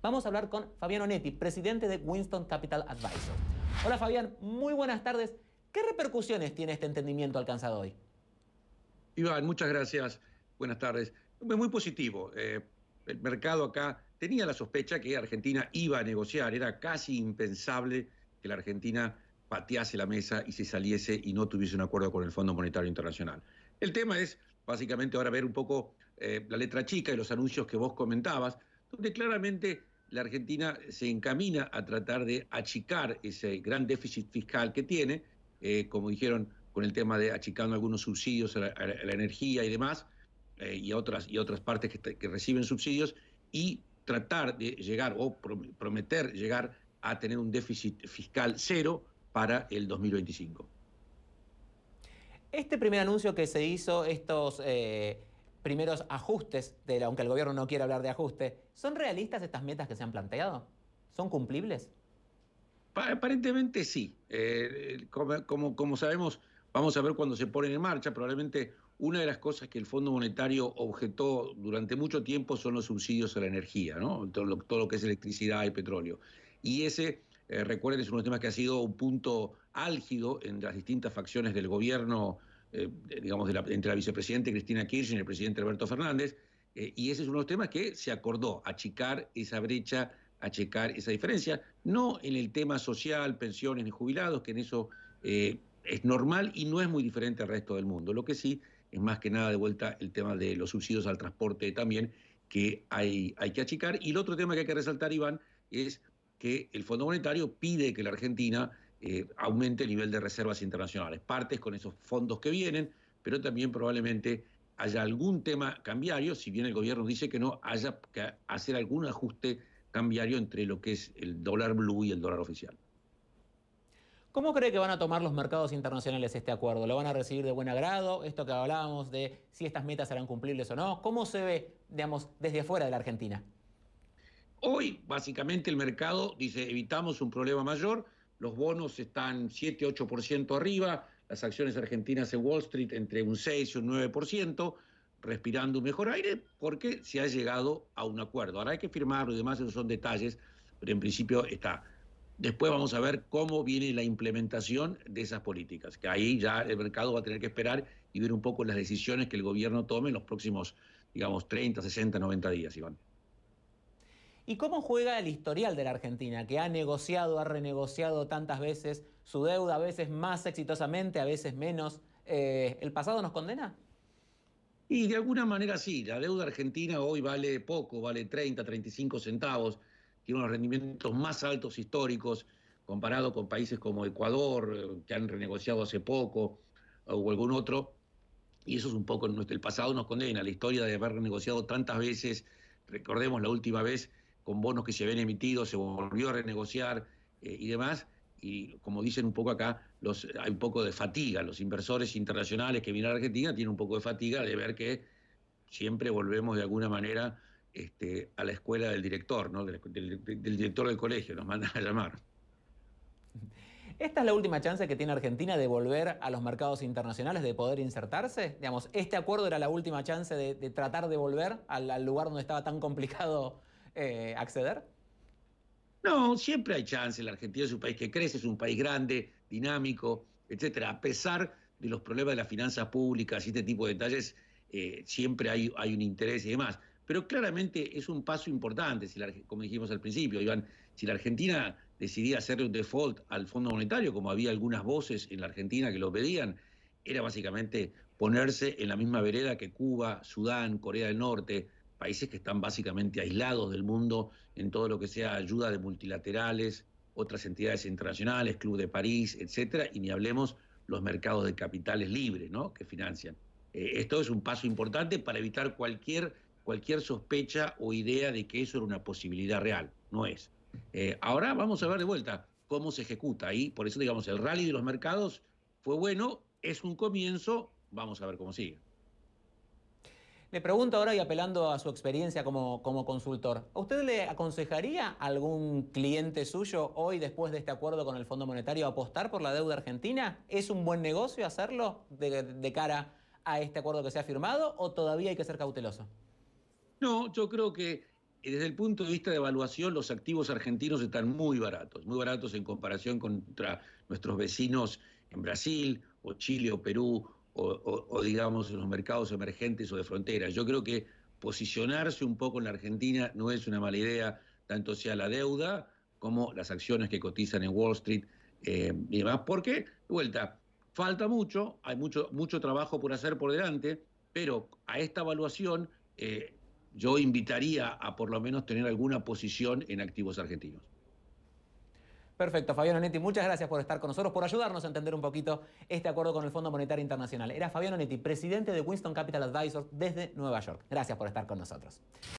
Vamos a hablar con Fabián Onetti, presidente de Winston Capital Advisor. Hola Fabián, muy buenas tardes. ¿Qué repercusiones tiene este entendimiento alcanzado hoy? Iván, muchas gracias. Buenas tardes. Muy positivo. Eh, el mercado acá tenía la sospecha que Argentina iba a negociar. Era casi impensable que la Argentina patease la mesa y se saliese y no tuviese un acuerdo con el Fondo Monetario Internacional. El tema es básicamente ahora ver un poco eh, la letra chica y los anuncios que vos comentabas, donde claramente la Argentina se encamina a tratar de achicar ese gran déficit fiscal que tiene, eh, como dijeron, con el tema de achicando algunos subsidios a la, energía y demás, eh, y, a otras, y otras partes que, reciben subsidios, y tratar de llegar o prometer llegar a tener un déficit fiscal cero para el 2025. Este primer anuncio que se hizo, estos... Eh, primeros ajustes, de, aunque el gobierno no quiera hablar de ajuste, ¿son realistas estas metas que se han planteado? ¿Son cumplibles? Aparentemente sí. Eh, como, como, sabemos, vamos a ver cuando se ponen en marcha. Probablemente una de las cosas que el Fondo Monetario objetó durante mucho tiempo son los subsidios a la energía, ¿no? todo, lo, que es electricidad y petróleo. Y ese, eh, recuerden, es uno de los temas que ha sido un punto álgido en las distintas facciones del gobierno eh, digamos, entre la vicepresidenta Cristina Kirchner y el presidente Alberto Fernández, eh, y ese es uno de los temas que se acordó, achicar esa brecha, achicar esa diferencia, no en el tema social, pensiones y jubilados, que en eso eh, es normal y no es muy diferente al resto del mundo. Lo que sí es más que nada de vuelta el tema de los subsidios al transporte también, que hay, hay que achicar. Y el otro tema que hay que resaltar, Iván, es que el Fondo Monetario pide que la Argentina eh, aumente el nivel de reservas internacionales. Partes con esos fondos que vienen, pero también probablemente haya algún tema cambiario, si bien el gobierno dice que no, haya que hacer algún ajuste cambiario entre lo que es el dólar blue y el dólar oficial. ¿Cómo cree que van a tomar los mercados internacionales este acuerdo? ¿Lo van a recibir de buen agrado? Esto que hablábamos de si estas metas serán cumplibles o no. ¿Cómo se ve, digamos, desde afuera de la Argentina? Hoy, básicamente, el mercado dice evitamos un problema mayor los bonos están 7-8% arriba, las acciones argentinas en Wall Street entre un 6 y un 9%, respirando un mejor aire porque se ha llegado a un acuerdo. Ahora hay que firmarlo y demás, esos son detalles, pero en principio está. Después vamos a ver cómo viene la implementación de esas políticas, que ahí ya el mercado va a tener que esperar y ver un poco las decisiones que el gobierno tome en los próximos, digamos, 30, 60, 90 días, Iván. ¿Y cómo juega el historial de la Argentina, que ha negociado, ha renegociado tantas veces su deuda, a veces más exitosamente, a veces menos? Eh, ¿El pasado nos condena? Y de alguna manera sí, la deuda argentina hoy vale poco, vale 30, 35 centavos, tiene unos rendimientos más altos históricos comparado con países como Ecuador, eh, que han renegociado hace poco, eh, o algún otro. Y eso es un poco, el pasado nos condena, la historia de haber renegociado tantas veces, recordemos la última vez con bonos que se habían emitido, se volvió a renegociar eh, y demás. Y como dicen un poco acá, hay un poco de fatiga. Los inversores internacionales que vienen a Argentina tienen un poco de fatiga de ver que siempre volvemos de alguna manera este, a la escuela del director, ¿no? del, director del colegio, nos mandan a llamar. ¿Esta es la última chance que tiene Argentina de volver a los mercados internacionales, de poder insertarse? Digamos, ¿este acuerdo era la última chance de, tratar de volver al, lugar donde estaba tan complicado eh, acceder? No, siempre hay chance. La Argentina es un país que crece, es un país grande, dinámico, etcétera. A pesar de los problemas de las finanzas públicas y este tipo de detalles, eh, siempre hay, un interés y demás. Pero claramente es un paso importante, si como dijimos al principio, Iván, si la Argentina decidía hacerle un default al Fondo Monetario, como había algunas voces en la Argentina que lo pedían, era básicamente ponerse en la misma vereda que Cuba, Sudán, Corea del Norte, países que están básicamente aislados del mundo en todo lo que sea ayuda de multilaterales, otras entidades internacionales, Club de París, etcétera, y ni hablemos los mercados de capitales libres, ¿no? que financian. Eh, esto es un paso importante para evitar cualquier, cualquier sospecha o idea de que eso era una posibilidad real, no es. Eh, ahora vamos a ver de vuelta cómo se ejecuta ahí, por eso digamos el rally de los mercados fue bueno, es un comienzo, vamos a ver cómo sigue. Le pregunto ahora y apelando a su experiencia como, como consultor, ¿a usted le aconsejaría a algún cliente suyo hoy después de este acuerdo con el Fondo Monetario apostar por la deuda argentina? ¿Es un buen negocio hacerlo de, de cara a este acuerdo que se ha firmado o todavía hay que ser cauteloso? No, yo creo que eh, desde el punto de vista de evaluación, los activos argentinos están muy baratos, muy baratos en comparación contra nuestros vecinos en Brasil o Chile o Perú o, digamos en los mercados emergentes o de frontera. Yo creo que posicionarse un poco en la Argentina no es una mala idea, tanto sea la deuda como las acciones que cotizan en Wall Street eh, y demás, porque, de vuelta, falta mucho, hay mucho, mucho trabajo por hacer por delante, pero a esta evaluación eh, yo invitaría a por lo menos tener alguna posición en activos argentinos. Perfecto, Fabio Onetti, muchas gracias por estar con nosotros, por ayudarnos a entender un poquito este acuerdo con el Fondo Monetario Internacional. Era Fabio Onetti, presidente de Winston Capital Advisors desde Nueva York. Gracias por estar con nosotros.